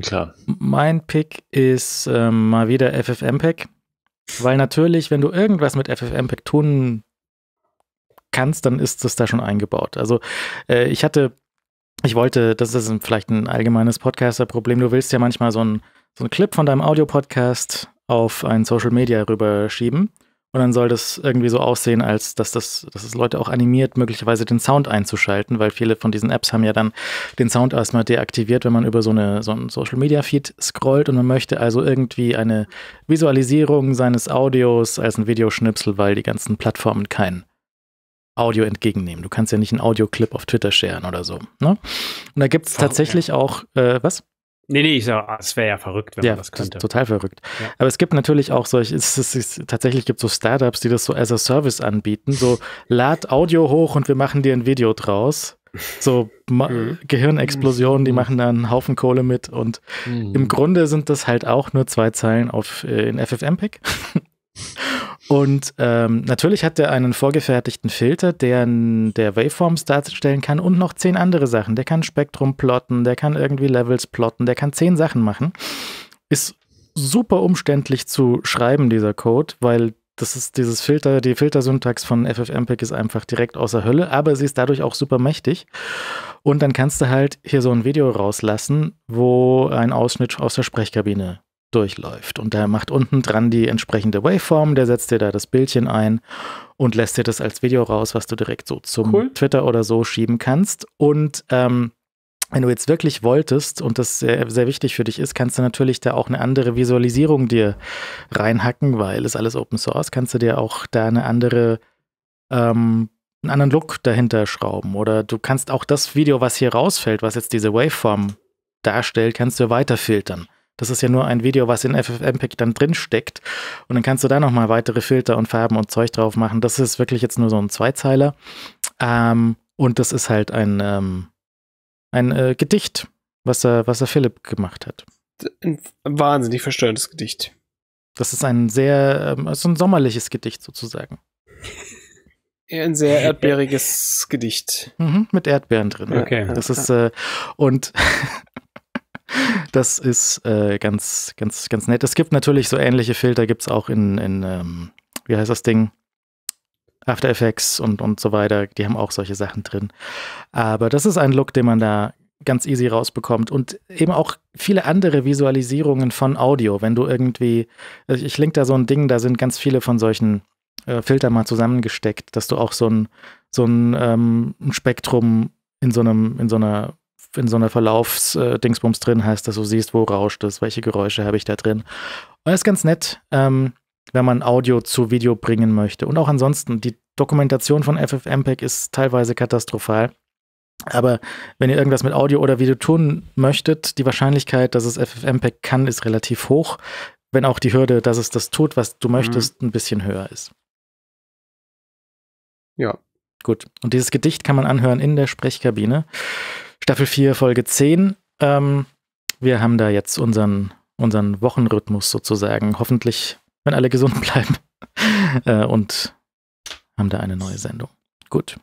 Klar. Mein Pick ist äh, mal wieder FFmpeg, weil natürlich, wenn du irgendwas mit FFmpeg tun kannst, dann ist das da schon eingebaut. Also äh, ich hatte, ich wollte, das ist vielleicht ein allgemeines Podcaster-Problem, du willst ja manchmal so einen so Clip von deinem Audiopodcast auf ein Social Media rüberschieben. schieben und dann soll das irgendwie so aussehen, als dass das, dass es Leute auch animiert, möglicherweise den Sound einzuschalten, weil viele von diesen Apps haben ja dann den Sound erstmal deaktiviert, wenn man über so, eine, so einen Social Media Feed scrollt und man möchte also irgendwie eine Visualisierung seines Audios als ein Videoschnipsel, weil die ganzen Plattformen kein Audio entgegennehmen. Du kannst ja nicht einen Audioclip auf Twitter sharen oder so. Ne? Und da gibt es tatsächlich auch, äh, was? Nee, nee, ich sag, es wäre ja verrückt, wenn ja, man das könnte. Ja, Total verrückt. Ja. Aber es gibt natürlich auch solche, es, es, es, tatsächlich gibt so Startups, die das so as a Service anbieten. So, lad Audio hoch und wir machen dir ein Video draus. So mhm. Gehirnexplosionen, die mhm. machen da einen Haufen Kohle mit. Und mhm. im Grunde sind das halt auch nur zwei Zeilen auf, äh, in FFmpeg. Und ähm, natürlich hat er einen vorgefertigten Filter, der, der Waveforms darstellen kann und noch zehn andere Sachen. Der kann Spektrum plotten, der kann irgendwie Levels plotten, der kann zehn Sachen machen. Ist super umständlich zu schreiben, dieser Code, weil das ist dieses Filter, die Filtersyntax von FFmpeg ist einfach direkt außer Hölle, aber sie ist dadurch auch super mächtig. Und dann kannst du halt hier so ein Video rauslassen, wo ein Ausschnitt aus der Sprechkabine durchläuft. Und der macht unten dran die entsprechende Waveform, der setzt dir da das Bildchen ein und lässt dir das als Video raus, was du direkt so zum cool. Twitter oder so schieben kannst. Und ähm, wenn du jetzt wirklich wolltest und das sehr, sehr, wichtig für dich ist, kannst du natürlich da auch eine andere Visualisierung dir reinhacken, weil es alles Open Source, kannst du dir auch da eine andere ähm, einen anderen Look dahinter schrauben oder du kannst auch das Video, was hier rausfällt, was jetzt diese Waveform darstellt, kannst du weiter filtern. Das ist ja nur ein Video, was in FFmpeg dann drin steckt. Und dann kannst du da nochmal weitere Filter und Farben und Zeug drauf machen. Das ist wirklich jetzt nur so ein Zweizeiler. Ähm, und das ist halt ein, ähm, ein äh, Gedicht, was er, was er Philipp gemacht hat. Ein wahnsinnig verstörendes Gedicht. Das ist ein sehr, ähm, so ein sommerliches Gedicht sozusagen. ein sehr erdbeeriges Gedicht. Mhm, mit Erdbeeren drin. Okay. Das ist, äh, und das ist äh, ganz, ganz, ganz nett. Es gibt natürlich so ähnliche Filter, gibt es auch in, in ähm, wie heißt das Ding? After Effects und, und so weiter. Die haben auch solche Sachen drin. Aber das ist ein Look, den man da ganz easy rausbekommt und eben auch viele andere Visualisierungen von Audio, wenn du irgendwie, also ich link da so ein Ding, da sind ganz viele von solchen äh, Filtern mal zusammengesteckt, dass du auch so ein, so ein, ähm, Spektrum in so einem, in so einer in so einer Verlaufsdingsbums äh, drin hast, dass du siehst, wo rauscht es, welche Geräusche habe ich da drin. Und das ist ganz nett, ähm, wenn man Audio zu Video bringen möchte. Und auch ansonsten, die Dokumentation von FFmpeg ist teilweise katastrophal. Aber wenn ihr irgendwas mit Audio oder Video tun möchtet, die Wahrscheinlichkeit, dass es FFmpeg kann, ist relativ hoch, wenn auch die Hürde, dass es das tut, was du mhm. möchtest, mhm. ein bisschen höher ist. Ja. Gut. Und dieses Gedicht kann man anhören in der Sprechkabine. Staffel 4, Folge 10. Ähm, wir haben da jetzt unseren, unseren Wochenrhythmus sozusagen. Hoffentlich, wenn alle gesund bleiben. äh, und haben da eine neue Sendung. Gut.